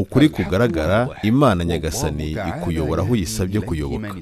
ukuri kugaragara imana nyagasani ikuyobora aho uyisabye kuyoboka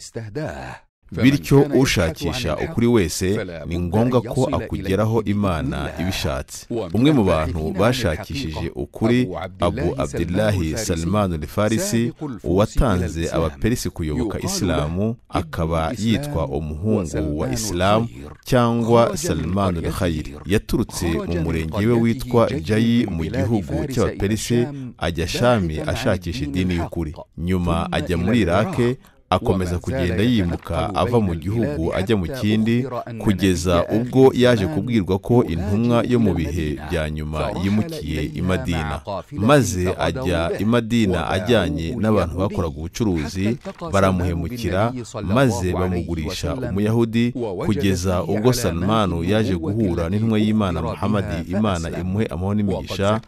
bityo ushakisha ukuri wese ni ngombwa ko akugeraho imana ibishatse umwe mu bantu bashakishije ukuri abu abdelahi salimani rifarisi uwatanze abaperisi kuyoboka isilamu akaba yitwa umuhungu wa isilamu cyangwa Salman rihayiri yaturutse mu murenge we witwa jayi mu gihugu cy'abaperisi ajya shami ashakisha idini y'ukuri nyuma ajya muri irake akomeza kugenda yimuka ava mu gihugu ajya mu kindi kugeza ubwo yaje kubwirwa ko intumwa yo mu bihe bya nyuma yimukiye i madina maze ajya i madina ajyanye n'abantu bakoraga ubucuruzi baramuhemukira maze bamugurisha umuyahudi kugeza ubwo sanumanu yaje guhura n'intumwa y'imana muhamadi imana imuhe amahoro n'imigisha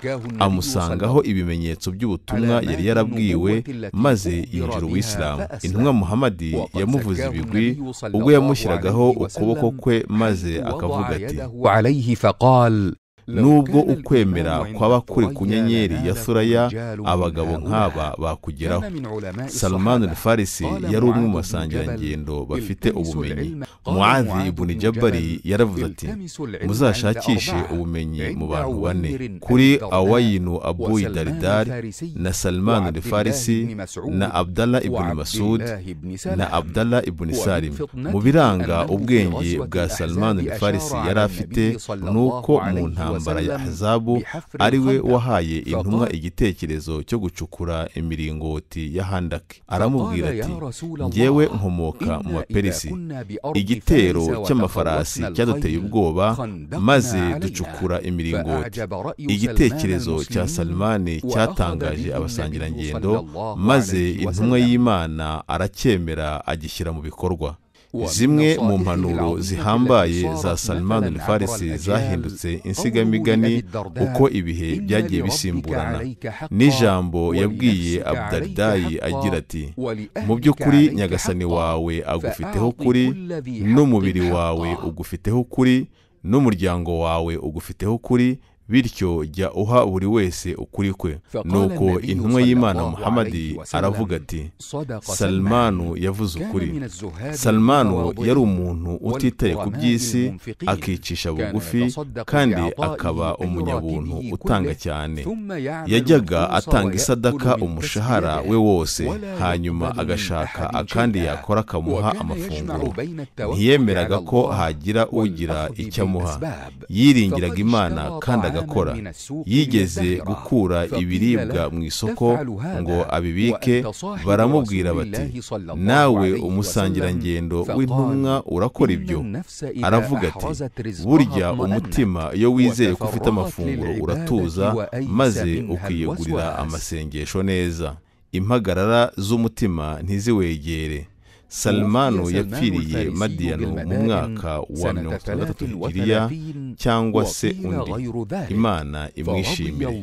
amusangaho ibimenyetso by'ubutumwa yari yarabwiwe maze yinjira uwisilamu intumwa intumwa muhamadi yamuvuze ibigwi ubwo yamushyiragaho ukuboko kwe maze akavuga ati nubwo ukwemera kwaba kuri ku nyenyeri ya suraya abagabo nk'aba bakugeraho salman farisi yari umwe mu basangirangendo bafite ubumenyi muwazi ibuni jabari yaravuze ati muzashakishe ubumenyi mu bantu bane kuri awayinu abuyi daridari na salman farisi na abdallah ibuni masud na abdallah ibuni salim mu biranga ubwenge bwa salman farisi yari afite ni uko mu ntambwe intambara ya ahazabu ari we wahaye intumwa igitekerezo cyo gucukura imiringoti ya handaki aramubwira ati ngewe nkomoka mu baperisi igitero cy'amafarasi cyaduteye ubwoba maze ducukura imiringoti igitekerezo cya salimani cyatangaje abasangirangendo maze intumwa y'imana aracyemera agishyira mu bikorwa zimwe mu mpanuro zihambaye za Salman rifarisi zahindutse insigamigani uko ibihe byagiye bisimburana n'ijambo yabwiye abudaridayi agira ati mu by'ukuri nyagasani wawe agufiteho kuri n'umubiri wawe ugufiteho kuri n'umuryango wawe ugufiteho kuri bityo jya uha buri wese ukuri kwe nuko intumwa y'imana muhamadi aravuga ati salmanu yavuze ukuri salmanu yari umuntu utitaye ku by'isi akicisha bugufi kandi akaba umunyabuntu utanga cyane yajyaga atanga isadaka umushahara we wose hanyuma agashaka akandi yakora akamuha amafunguro ntiyemeraga ko hagira ugira icyo amuha yiringiraga imana kandi agakora yigeze gukura ibiribwa mu isoko ngo abibike baramubwira bati nawe umusangirangendo w'intumwa urakora ibyo aravuga ati burya umutima iyo wizeye ko ufite amafunguro uratuza maze ukiyegurira amasengesho neza impagarara z'umutima ntiz'iwegere salmano yapfiriye madiyano mu mwaka wa mirongo itatu na gatatu hijiriya cyangwa se undi imana imwishimire